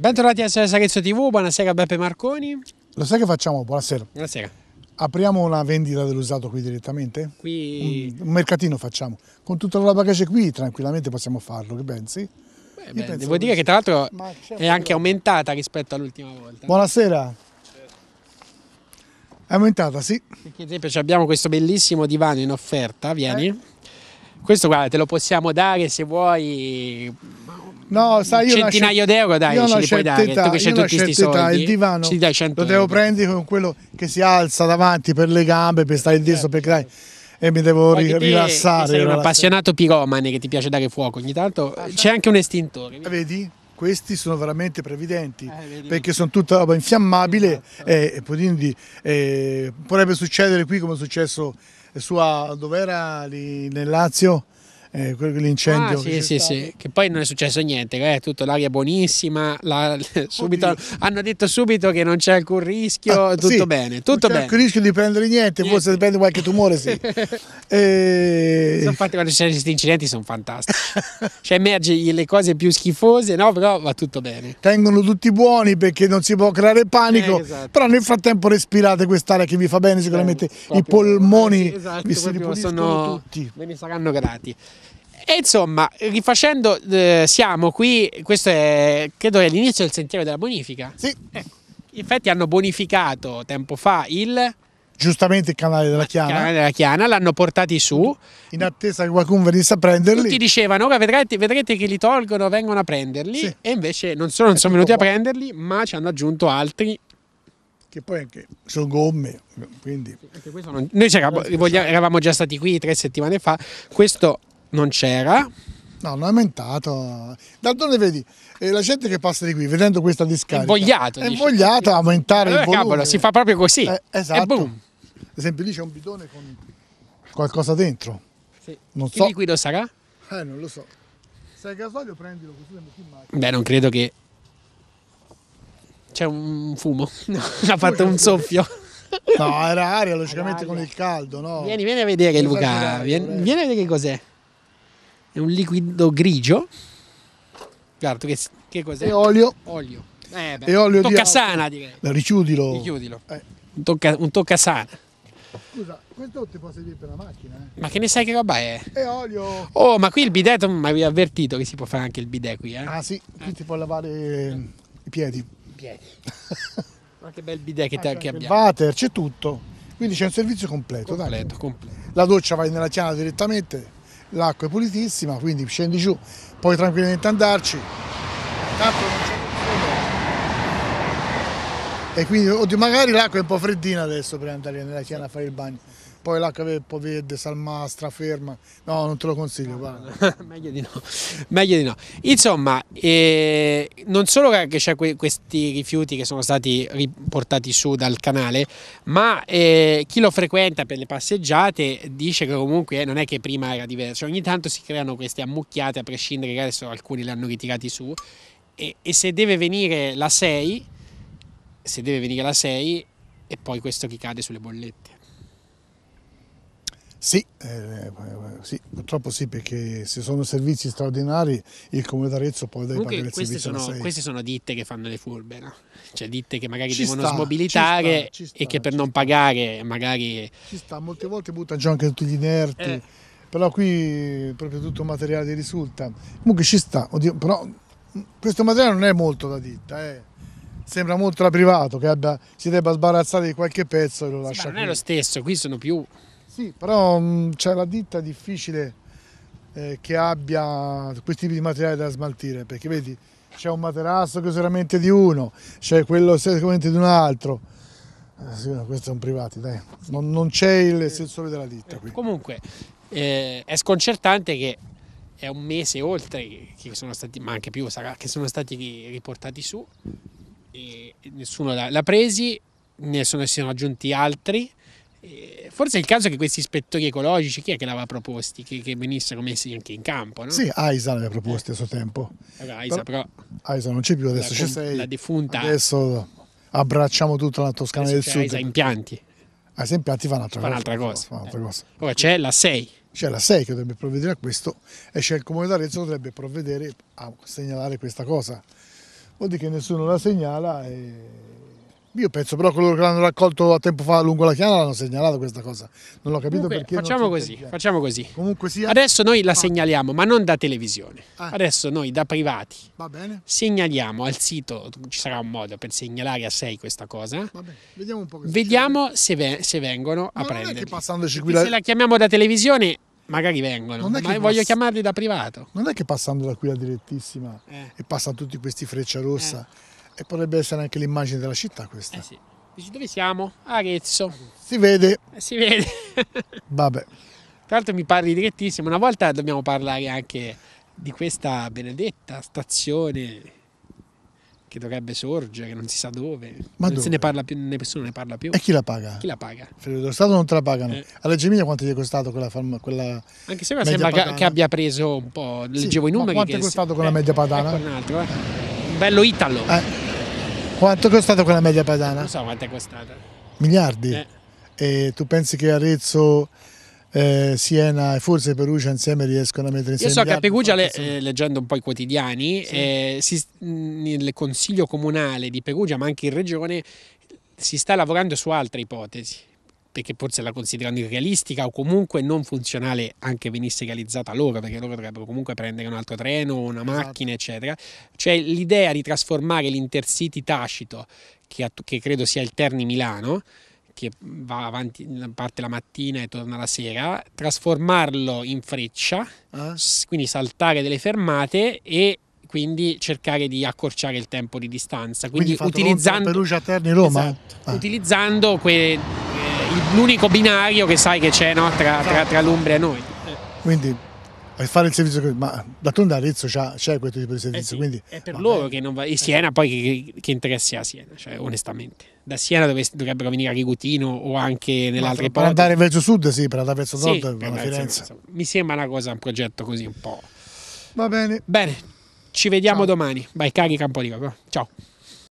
Bentornati a Sarezzo TV, buonasera Beppe Marconi. Lo sai che facciamo? Buonasera. Buonasera. Apriamo una vendita dell'usato qui direttamente? Qui... Un, un, mercatino facciamo. Con tutta la roba qui tranquillamente possiamo farlo, che pensi? Beh, beh, devo dire che tra l'altro certo è anche aumentata rispetto all'ultima volta. Buonasera. È aumentata, sì. Perché ad esempio abbiamo questo bellissimo divano in offerta, vieni. Eh. Questo guarda, te lo possiamo dare se vuoi No, sai, io centinaio d'euro dai, io ce li puoi dare, età, tu che c'è tutti questi soldi. il divano ci dai 100 lo devo euro. prendere con quello che si alza davanti per le gambe, per stare dietro, certo. perché dai, e mi devo ri rilassare. Sei un appassionato piromane che ti piace dare fuoco, ogni tanto ah, c'è anche un estintore. Eh, vedi? Questi sono veramente previdenti eh, perché sono tutta roba infiammabile esatto. e quindi eh, potrebbe succedere qui come è successo su, dove era lì nel Lazio? eh, l'incendio. Ah, che sì, sì, sì, che poi non è successo niente, eh, tutto l'aria buonissima, la, subito, hanno detto subito che non c'è alcun rischio, ah, tutto sì, bene, tutto non c'è alcun rischio di prendere niente, niente. forse prende qualche tumore, sì. e... Eh, Infatti quando ci questi incidenti sono fantastici, cioè emerge le cose più schifose, no, però va tutto bene. Tengono tutti buoni perché non si può creare panico, eh, esatto. però nel frattempo respirate quest'aria che vi fa bene sicuramente, Beh, i polmoni esatto, vi si ripuliscono tutti. Ve ne saranno grati. E insomma, rifacendo, eh, siamo qui, questo è, credo è l'inizio del sentiero della bonifica. Sì. Eh, in effetti hanno bonificato tempo fa il giustamente il canale della Chiana. Il Canale della Chiana, l'hanno portati su. In attesa che qualcuno venisse a prenderli. Tutti dicevano, vedrete, vedrete che li tolgono, vengono a prenderli. Sì. E invece non solo non sono venuti buono. a prenderli, ma ci hanno aggiunto altri. Che poi anche sono gomme, quindi... Noi eravamo già stati qui tre settimane fa, questo non c'era. No, non è aumentato. D'altronde vedi, eh, la gente che passa di qui vedendo questa discarica invogliato, è invogliata a aumentare allora, il eh, volume. Cavolo, si fa proprio così. Eh, esatto. Ad esempio lì c'è un bidone con qualcosa dentro. Sì. Non so. Che liquido sarà? Eh, non lo so. Se hai gasolio prendilo così lo metti in macchina. Beh, non credo che... C'è un fumo. ha fatto un soffio. No, era aria, logicamente, era aria. con il caldo, no? Vieni, vieni a vedere, Luca. Vieni, vieni a vedere che cos'è è un liquido grigio. Guarda, che, che cos'è? E olio. Olio. Eh, beh, e olio tocca di sana, direi. No, richiudilo. Richiudilo. Eh. Un, tocca, un tocca sana. Scusa, questo ti posso dire per la macchina, eh? Ma che ne sai che roba è? È olio. Oh, ma qui il bidet mi avevi avvertito che si può fare anche il bidet qui, eh? Ah, sì, qui ti eh. può lavare eh. Eh, i piedi. I piedi. ma che bel bidet che, ah, te, che abbiamo. Il water, c'è tutto. Quindi c'è un servizio completo, completo, completo. La doccia vai nella chiana direttamente l'acqua è pulitissima, quindi scendi giù, puoi tranquillamente andarci, tanto non c'è e quindi oddio, magari l'acqua è un po' freddina adesso per andare nella chiana a fare il bagno poi l'HV povede, salmastra, ferma, no non te lo consiglio. No, meglio, di no. meglio di no, Insomma, eh, non solo che c'è que questi rifiuti che sono stati riportati su dal canale, ma eh, chi lo frequenta per le passeggiate dice che comunque eh, non è che prima era diverso, ogni tanto si creano queste ammucchiate a prescindere che adesso alcuni le hanno ritirati su e, e se deve venire la 6, se deve venire la 6 e poi questo chi cade sulle bollette. Sì, eh, sì, purtroppo sì, perché se sono servizi straordinari il Comune d'Arezzo poi deve pagare il servizio sono, sei. Queste sono ditte che fanno le furbe, no? cioè ditte che magari ci devono sta, smobilitare ci sta, ci sta, e che per non sta. pagare magari... Ci sta, molte volte butta giù anche tutti gli inerti, eh. però qui proprio tutto materiale di risulta. Comunque ci sta, oddio, però questo materiale non è molto da ditta, eh sembra molto da privato che abbia, si debba sbarazzare di qualche pezzo e lo lascia. Sì, non è lo stesso, qui sono più sì, però mm, c'è la ditta difficile eh, che abbia questi tipi di materiali da smaltire, perché vedi c'è un materasso che è sicuramente di uno, c'è quello sicuramente di un altro. Eh, sì, no, questi sono privati, dai. Non, non c'è il sensore della ditta qui. Comunque eh, è sconcertante che è un mese oltre che sono stati, ma anche più sarà, che sono stati riportati su e nessuno l'ha, presi, ne sono aggiunti altri eh, forse è il caso che questi ispettori ecologici, chi è che l'aveva proposti, che, che venissero messi anche in campo? No? Sì, Aisa l'aveva proposti eh. a suo tempo. Eh, Aisa, però, però, Aisa non c'è più, adesso c'è sei. La defunta. Adesso abbracciamo tutta la Toscana adesso del Sud. Aisa impianti. Aisa ah, impianti fa un'altra, fa cosa, un'altra cosa. Fa un'altra eh. cosa. Ora c'è la 6. C'è la 6 che dovrebbe provvedere a questo e c'è il Comune d'Arezzo che dovrebbe provvedere a segnalare questa cosa. Vuol dire che nessuno la segnala e io penso però coloro che l'hanno raccolto a tempo fa lungo la chiana l'hanno segnalato questa cosa. Non l'ho capito Comunque, perché. Facciamo così, idea. facciamo così. Comunque sia. Adesso noi la ah. segnaliamo, ma non da televisione. Ah. Adesso noi da privati. Va bene. Segnaliamo al sito, ci sarà un modo per segnalare a sei questa cosa. Va bene. Vediamo un po' Vediamo se, ve se, vengono ma a prendere. passandoci qui la... Se la chiamiamo da televisione magari vengono, ma voglio chiamarli da privato. Non è che passando da qui la direttissima eh. e passano tutti questi freccia rossa. Eh e potrebbe essere anche l'immagine della città questa. Eh sì. Dici dove siamo? Arezzo. Si vede. Eh, si vede. Vabbè. Tra l'altro mi parli direttissimo, una volta dobbiamo parlare anche di questa benedetta stazione che dovrebbe sorgere, non si sa dove. Ma non dove? se ne parla più, nessuno ne parla più. E chi la paga? Chi la paga? Lo Stato non te la pagano. Eh. A Reggio quanto gli è costato quella, quella Anche se sembra padana? che abbia preso un po', leggevo sì, i numeri. Ma quanto è costato con eh, media padana? Un altro, eh. Un bello italo. Eh. Quanto è costata quella media padana? Non so quanto è costata. Miliardi? Eh. E tu pensi che Arezzo, eh, Siena e forse Perugia insieme riescono a mettere insieme? Io so miliardi, che a Perugia, le, eh, leggendo un po' i quotidiani, sì. Eh, si, il consiglio comunale di Perugia, ma anche in regione, si sta lavorando su altre ipotesi perché forse la considerano irrealistica o comunque non funzionale anche venisse realizzata loro, perché loro dovrebbero comunque prendere un altro treno, una esatto. macchina, eccetera. Cioè l'idea di trasformare l'Intercity Tacito, che, che credo sia il Terni Milano, che va avanti, parte la mattina e torna la sera, trasformarlo in freccia, ah. quindi saltare delle fermate e quindi cercare di accorciare il tempo di distanza. Quindi, quindi utilizzando, Perugia, Terni, Roma. Esatto, ah. utilizzando que, l'unico binario che sai che c'è no? tra, tra, tra l'Umbria e noi. Quindi per fare il servizio ma d'altronde Arezzo c'è questo tipo di servizio eh sì, quindi, è per loro che non va e Siena poi che, che interessi a Siena cioè onestamente da Siena dove dovrebbero venire a Rigutino o anche nell'altra parte per andare verso sud sì per andare verso nord, sì, nord per Firenze verso, mi sembra una cosa un progetto così un po' va bene bene ci vediamo Ciao. domani vai carica un po' di roba ciao